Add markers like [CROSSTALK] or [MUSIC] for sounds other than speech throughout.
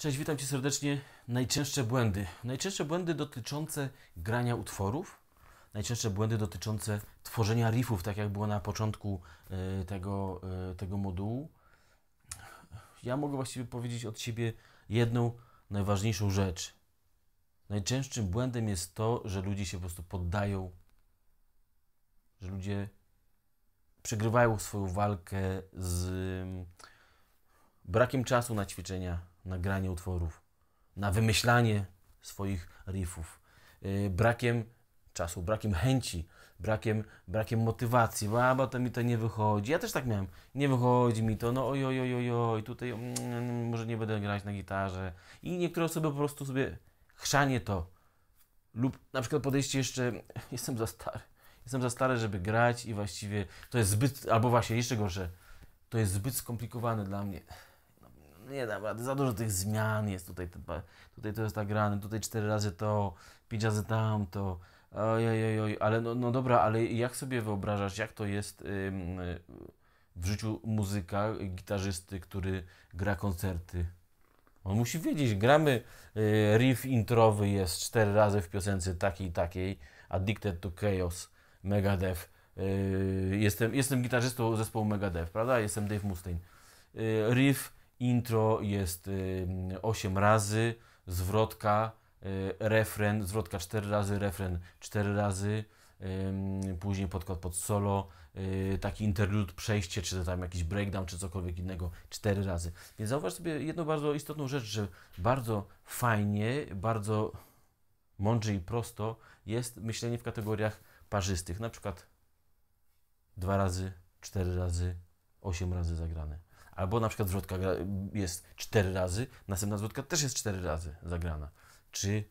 Cześć, witam Cię serdecznie. Najczęstsze błędy. Najczęstsze błędy dotyczące grania utworów, najczęstsze błędy dotyczące tworzenia riffów, tak jak było na początku e, tego, e, tego modułu. Ja mogę właściwie powiedzieć od siebie jedną najważniejszą rzecz. Najczęstszym błędem jest to, że ludzie się po prostu poddają, że ludzie przegrywają swoją walkę z mm, brakiem czasu na ćwiczenia, na granie utworów, na wymyślanie swoich riffów, y, brakiem czasu, brakiem chęci, brakiem, brakiem motywacji, a bo to mi to nie wychodzi. Ja też tak miałem, nie wychodzi mi to, no oj, oj, oj, oj, tutaj mm, mm, może nie będę grać na gitarze. I niektóre osoby po prostu sobie chrzanie to lub na przykład podejście jeszcze, [LAUGHS] jestem za stary, jestem za stary, żeby grać i właściwie to jest zbyt, albo właśnie jeszcze gorsze, to jest zbyt skomplikowane dla mnie nie dam rady, za dużo tych zmian jest tutaj, tutaj to jest tak grane, tutaj cztery razy to, pięć razy tamto, oj, oj, oj, ale no, no dobra, ale jak sobie wyobrażasz, jak to jest w życiu muzyka, gitarzysty, który gra koncerty? On musi wiedzieć, gramy y, riff introwy jest cztery razy w piosence takiej i takiej, Addicted to Chaos, Megadeth, y, Jestem, jestem gitarzystą zespołu Megadeth, prawda? Jestem Dave Mustaine. Y, riff Intro jest 8 y, razy, zwrotka, y, refren, zwrotka 4 razy, refren 4 razy, później podkład pod solo, y, taki interlude, przejście, czy tam jakiś breakdown, czy cokolwiek innego, 4 razy. Więc zauważ sobie jedną bardzo istotną rzecz, że bardzo fajnie, bardzo mądrze i prosto jest myślenie w kategoriach parzystych, na przykład 2 razy, 4 razy, 8 razy zagrane. Albo na przykład zwrotka jest cztery razy, następna zwrotka też jest cztery razy zagrana. Czy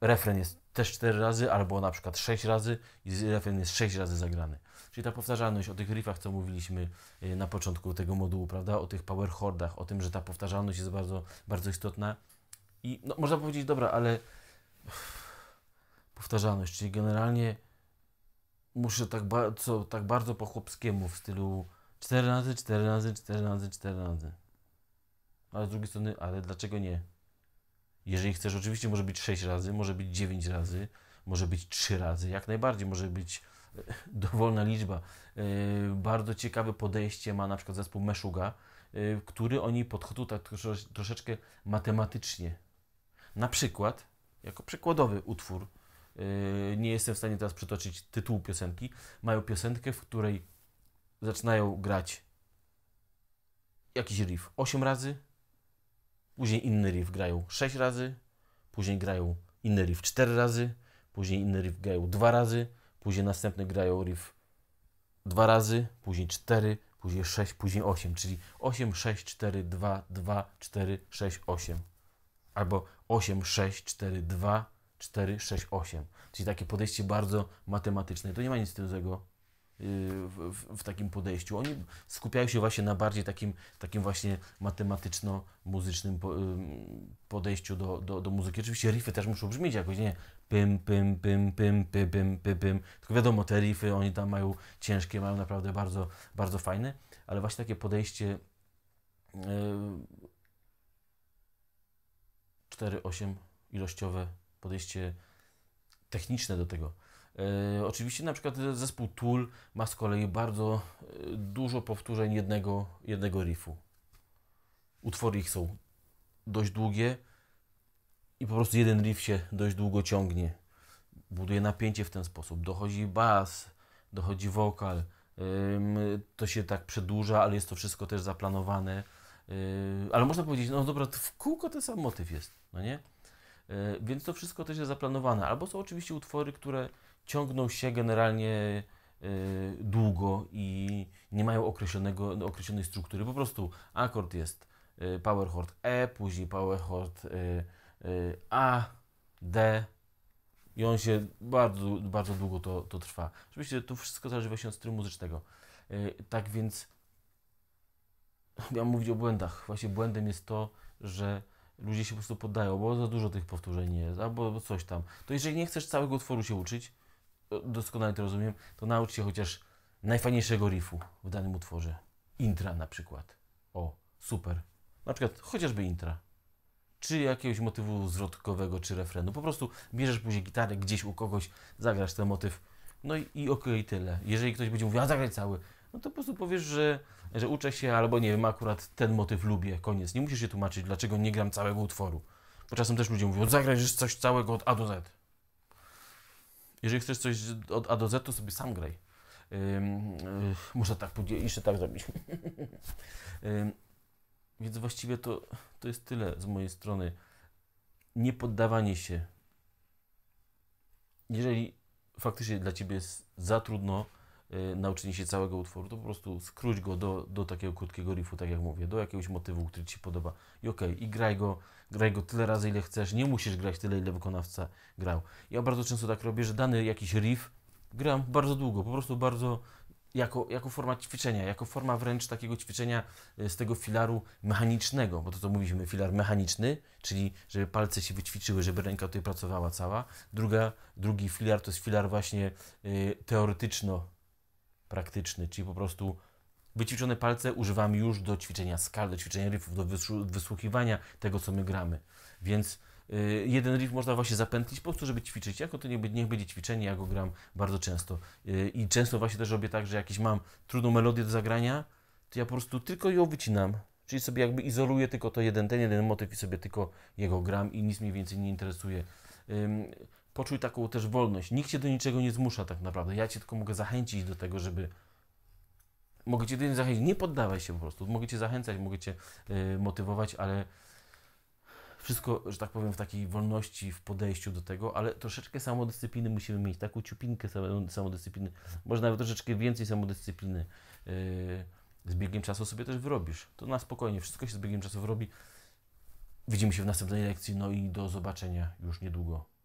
refren jest też cztery razy, albo na przykład sześć razy i refren jest sześć razy zagrany. Czyli ta powtarzalność o tych riffach, co mówiliśmy e, na początku tego modułu, prawda, o tych power chordach, o tym, że ta powtarzalność jest bardzo, bardzo istotna. I no, można powiedzieć, dobra, ale powtarzalność, czyli generalnie muszę tak, ba co, tak bardzo po chłopskiemu w stylu 4 razy, 4 razy, 4 razy, 4 razy. Ale z drugiej strony, ale dlaczego nie? Jeżeli chcesz, oczywiście może być sześć razy, może być dziewięć razy, może być trzy razy, jak najbardziej, może być e, [LAUGHS] dowolna liczba. E, bardzo ciekawe podejście ma na przykład zespół Meszuga, e, który oni podchodzą tak troszeczkę matematycznie. Na przykład, jako przykładowy utwór, nie jestem w stanie teraz przytoczyć tytułu piosenki, mają piosenkę, w której zaczynają grać jakiś riff 8 razy, później inny riff grają 6 razy, później grają inny riff 4 razy, później inny riff grają 2 razy, później następny grają riff 2 razy, później 4, później 6, później 8, czyli 8, 6, 4, 2, 2, 4, 6, 8. Albo 8, 6, 4, 2, 4, 6, 8. Czyli takie podejście bardzo matematyczne. To nie ma nic z tym złego w, w, takim podejściu. Oni skupiają się właśnie na bardziej takim, takim właśnie matematyczno-muzycznym podejściu do, do, do muzyki. Oczywiście riffy też muszą brzmieć jakoś, nie? Pym, pym, pym, pym, pym, pym, pym, pym. Tylko wiadomo, te riffy oni tam mają ciężkie, mają naprawdę bardzo, bardzo fajne, ale właśnie takie podejście yy, 4-8 ilościowe, podejście techniczne do tego E, oczywiście na przykład zespół Tool ma z kolei bardzo e, dużo powtórzeń jednego, jednego riffu. Utwory ich są dość długie i po prostu jeden riff się dość długo ciągnie. Buduje napięcie w ten sposób. Dochodzi bas, dochodzi wokal. To się tak przedłuża, ale jest to wszystko też zaplanowane. Yy, ale można powiedzieć, no dobra, w kółko ten sam motyw jest, no nie? Yy, więc to wszystko też jest zaplanowane. Albo są oczywiście utwory, które ciągną się generalnie e, długo i nie mają określonego, określonej struktury. Po prostu akord jest e, power chord E, później power chord e, A, D i on się bardzo, bardzo długo to, to trwa. Oczywiście tu wszystko zależy się od stylu muzycznego. Tak więc ja mówić o błędach. Właśnie błędem jest to, że ludzie się po prostu poddają, bo za dużo tych powtórzeń jest, albo coś tam. To jeżeli nie chcesz całego utworu się uczyć, doskonale to rozumiem, to naucz się chociaż najfajniejszego riffu w danym utworze. Intra na przykład. O, super. Na przykład chociażby intra. Czy jakiegoś motywu zwrotkowego, czy refrenu. Po prostu bierzesz później gitarę gdzieś u kogoś, zagrasz ten motyw. No i, i okej, okay, tyle. Jeżeli ktoś będzie mówił, a zagraj cały, no to po prostu powiesz, że, że uczę się, albo nie wiem, akurat ten motyw lubię, koniec. Nie musisz się tłumaczyć, dlaczego nie gram całego utworu. Bo czasem też ludzie mówią, zagraj coś całego od A do Z. Jeżeli chcesz coś od A do Z, to sobie sam graj. Um, tak muszę tak jeszcze tak zrobić. [LAUGHS] więc właściwie to, to jest tyle z mojej strony. Nie poddawanie się. Jeżeli faktycznie dla ciebie jest za trudno, Y, nauczenie się całego utworu, to po prostu skróć go do, do takiego krótkiego riffu, tak jak mówię, do jakiegoś motywu, który Ci się podoba. I okej, okay, i graj go, graj go tyle razy, ile chcesz, nie musisz grać tyle, ile wykonawca grał. Ja bardzo często tak robię, że dany jakiś riff gram bardzo długo, po prostu bardzo jako, jako forma ćwiczenia, jako forma wręcz takiego ćwiczenia y, z tego filaru mechanicznego, bo to co mówiliśmy, filar mechaniczny, czyli żeby palce się wyćwiczyły, żeby ręka tutaj pracowała cała. Druga, drugi filar to jest filar właśnie y, teoretyczno praktyczny, czyli po prostu wyćwiczone palce używam już do ćwiczenia skal, do ćwiczenia riffów, do wysłuchiwania tego, co my gramy. Więc yy, jeden riff można właśnie zapętlić po prostu, żeby ćwiczyć. Jako to niech, niech będzie ćwiczenie, ja go gram bardzo często. Yy, I często właśnie też robię tak, że jakiś mam trudną melodię do zagrania, to ja po prostu tylko ją wycinam. Czyli sobie jakby izoluję tylko to jeden, ten jeden motyw i sobie tylko jego gram i nic mnie więcej nie interesuje. Yy, poczuj taką też wolność. Nikt cię do niczego nie zmusza tak naprawdę. Ja cię tylko mogę zachęcić do tego, żeby mogę cię jedynie zachęcić, nie poddawaj się po prostu. Mogę cię zachęcać, mogę cię y, motywować, ale wszystko, że tak powiem, w takiej wolności w podejściu do tego, ale troszeczkę samodyscypliny musimy mieć, taką ciupinkę samodyscypliny, może nawet troszeczkę więcej samodyscypliny. Y, z biegiem czasu sobie też wyrobisz. To na spokojnie, wszystko się z biegiem czasu wyrobi. Widzimy się w następnej lekcji, no i do zobaczenia już niedługo.